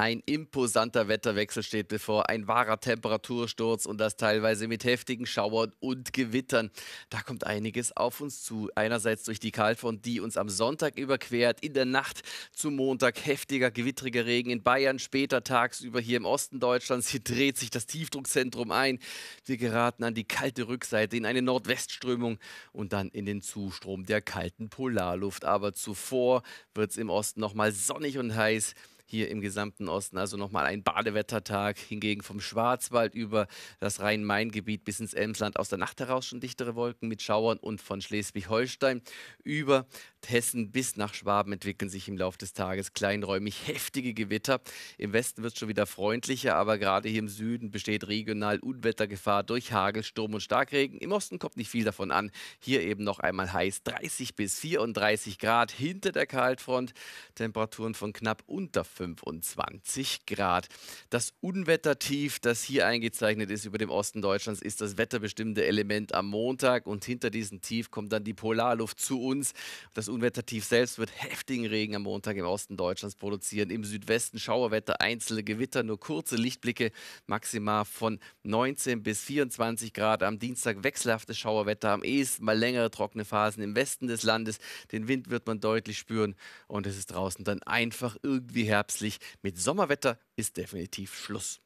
Ein imposanter Wetterwechsel steht bevor, ein wahrer Temperatursturz und das teilweise mit heftigen Schauern und Gewittern. Da kommt einiges auf uns zu. Einerseits durch die Kaltfront, die uns am Sonntag überquert, in der Nacht zum Montag heftiger, gewittriger Regen in Bayern, später tagsüber hier im Osten Deutschlands. Hier dreht sich das Tiefdruckzentrum ein. Wir geraten an die kalte Rückseite, in eine Nordwestströmung und dann in den Zustrom der kalten Polarluft. Aber zuvor wird es im Osten nochmal sonnig und heiß hier im gesamten Osten. Also nochmal ein Badewettertag, hingegen vom Schwarzwald über das Rhein-Main-Gebiet bis ins Elmsland aus der Nacht heraus schon dichtere Wolken mit Schauern und von Schleswig-Holstein über Hessen bis nach Schwaben entwickeln sich im Laufe des Tages kleinräumig heftige Gewitter. Im Westen wird es schon wieder freundlicher, aber gerade hier im Süden besteht regional Unwettergefahr durch Hagel, Sturm und Starkregen. Im Osten kommt nicht viel davon an. Hier eben noch einmal heiß, 30 bis 34 Grad hinter der Kaltfront, Temperaturen von knapp unter 25 Grad. Das Unwettertief, das hier eingezeichnet ist über dem Osten Deutschlands, ist das wetterbestimmende Element am Montag und hinter diesem Tief kommt dann die Polarluft zu uns. Das Unwettertief selbst wird heftigen Regen am Montag im Osten Deutschlands produzieren. Im Südwesten Schauerwetter, einzelne Gewitter, nur kurze Lichtblicke, maximal von 19 bis 24 Grad. Am Dienstag wechselhaftes Schauerwetter, am ehesten mal längere trockene Phasen im Westen des Landes. Den Wind wird man deutlich spüren und es ist draußen dann einfach irgendwie herbstlich. Mit Sommerwetter ist definitiv Schluss.